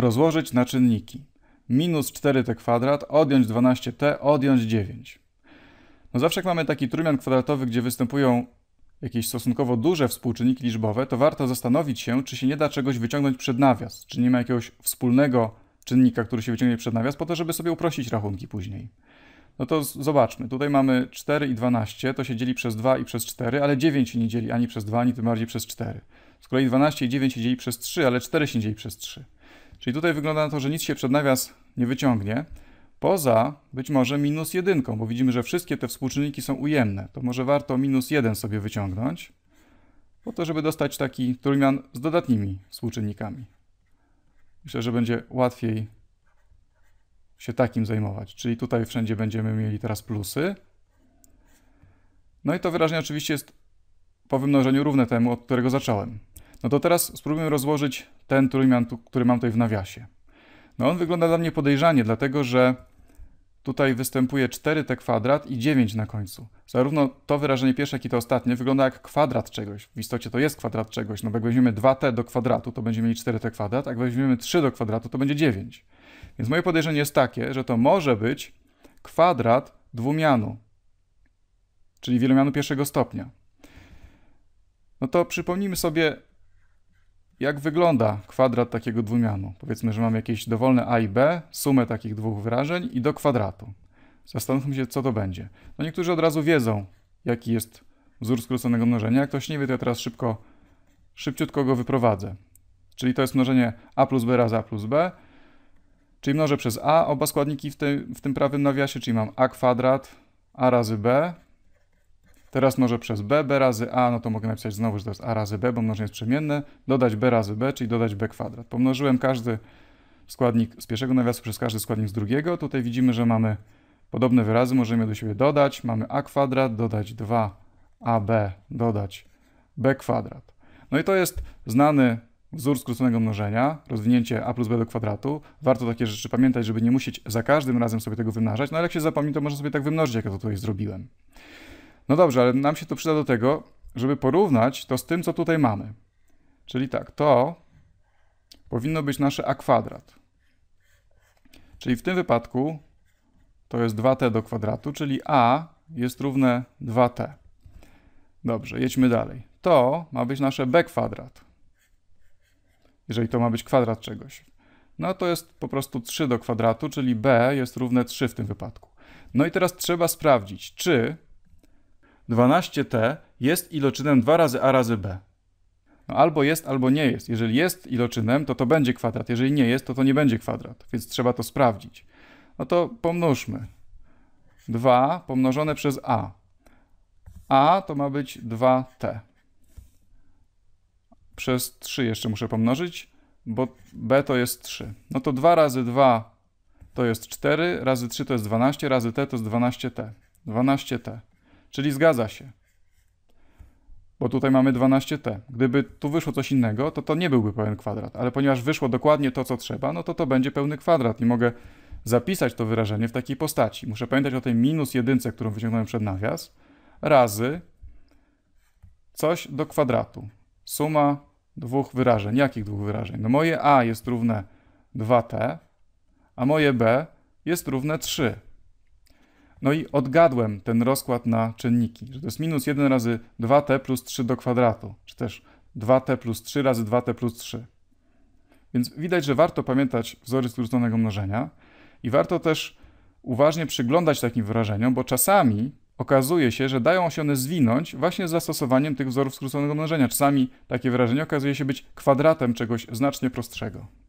Rozłożyć na czynniki. Minus 4t kwadrat, odjąć 12t, odjąć 9. No zawsze jak mamy taki trójmian kwadratowy, gdzie występują jakieś stosunkowo duże współczynniki liczbowe, to warto zastanowić się, czy się nie da czegoś wyciągnąć przed nawias, czy nie ma jakiegoś wspólnego czynnika, który się wyciągnie przed nawias, po to, żeby sobie uprościć rachunki później. No to zobaczmy, tutaj mamy 4 i 12, to się dzieli przez 2 i przez 4, ale 9 się nie dzieli ani przez 2, ani tym bardziej przez 4. Z kolei 12 i 9 się dzieli przez 3, ale 4 się dzieli przez 3. Czyli tutaj wygląda na to, że nic się przed nawias nie wyciągnie, poza być może minus jedynką, bo widzimy, że wszystkie te współczynniki są ujemne. To może warto minus jeden sobie wyciągnąć, po to, żeby dostać taki trójmian z dodatnimi współczynnikami. Myślę, że będzie łatwiej się takim zajmować. Czyli tutaj wszędzie będziemy mieli teraz plusy. No i to wyrażenie oczywiście jest po wymnożeniu równe temu, od którego zacząłem. No to teraz spróbujmy rozłożyć ten trójmian, który mam tutaj w nawiasie. No on wygląda dla mnie podejrzanie, dlatego że tutaj występuje 4t kwadrat i 9 na końcu. Zarówno to wyrażenie pierwsze, jak i to ostatnie wygląda jak kwadrat czegoś. W istocie to jest kwadrat czegoś, no bo jak weźmiemy 2t do kwadratu, to będziemy mieli 4t kwadrat, a jak weźmiemy 3 do kwadratu, to będzie 9. Więc moje podejrzenie jest takie, że to może być kwadrat dwumianu, czyli wielomianu pierwszego stopnia. No to przypomnijmy sobie jak wygląda kwadrat takiego dwumianu? Powiedzmy, że mam jakieś dowolne a i b, sumę takich dwóch wyrażeń i do kwadratu. Zastanówmy się, co to będzie. No niektórzy od razu wiedzą, jaki jest wzór skróconego mnożenia. Jak ktoś nie wie, to ja teraz szybko, szybciutko go wyprowadzę. Czyli to jest mnożenie a plus b razy a plus b, czyli mnożę przez a oba składniki w tym, w tym prawym nawiasie, czyli mam a kwadrat, a razy b Teraz mnożę przez b, b razy a, no to mogę napisać znowu, że to jest a razy b, bo mnożenie jest przemienne, dodać b razy b, czyli dodać b kwadrat. Pomnożyłem każdy składnik z pierwszego nawiasu przez każdy składnik z drugiego. Tutaj widzimy, że mamy podobne wyrazy, możemy do siebie dodać. Mamy a kwadrat, dodać 2ab, dodać b kwadrat. No i to jest znany wzór skróconego mnożenia, rozwinięcie a plus b do kwadratu. Warto takie rzeczy pamiętać, żeby nie musieć za każdym razem sobie tego wymnażać, no ale jak się zapomni, to można sobie tak wymnożyć, jak ja to tutaj zrobiłem. No dobrze, ale nam się to przyda do tego, żeby porównać to z tym, co tutaj mamy. Czyli tak, to powinno być nasze a kwadrat. Czyli w tym wypadku to jest 2t do kwadratu, czyli a jest równe 2t. Dobrze, jedźmy dalej. To ma być nasze b kwadrat. Jeżeli to ma być kwadrat czegoś. No to jest po prostu 3 do kwadratu, czyli b jest równe 3 w tym wypadku. No i teraz trzeba sprawdzić, czy 12t jest iloczynem 2 razy a razy b. No albo jest, albo nie jest. Jeżeli jest iloczynem, to to będzie kwadrat. Jeżeli nie jest, to to nie będzie kwadrat, więc trzeba to sprawdzić. No to pomnożmy. 2 pomnożone przez a. a to ma być 2t. Przez 3 jeszcze muszę pomnożyć, bo b to jest 3. No to 2 razy 2 to jest 4, razy 3 to jest 12, razy t to jest 12t. 12t. Czyli zgadza się. Bo tutaj mamy 12t. Gdyby tu wyszło coś innego, to to nie byłby pełen kwadrat, ale ponieważ wyszło dokładnie to, co trzeba, no to to będzie pełny kwadrat i mogę zapisać to wyrażenie w takiej postaci. Muszę pamiętać o tej minus jedynce, którą wyciągnąłem przed nawias, razy coś do kwadratu. Suma dwóch wyrażeń. Jakich dwóch wyrażeń? No moje a jest równe 2t, a moje b jest równe 3. No i odgadłem ten rozkład na czynniki, że to jest minus 1 razy 2t plus 3 do kwadratu, czy też 2t plus 3 razy 2t plus 3. Więc widać, że warto pamiętać wzory skróconego mnożenia i warto też uważnie przyglądać takim wyrażeniom, bo czasami okazuje się, że dają się one zwinąć właśnie z zastosowaniem tych wzorów skróconego mnożenia. Czasami takie wyrażenie okazuje się być kwadratem czegoś znacznie prostszego.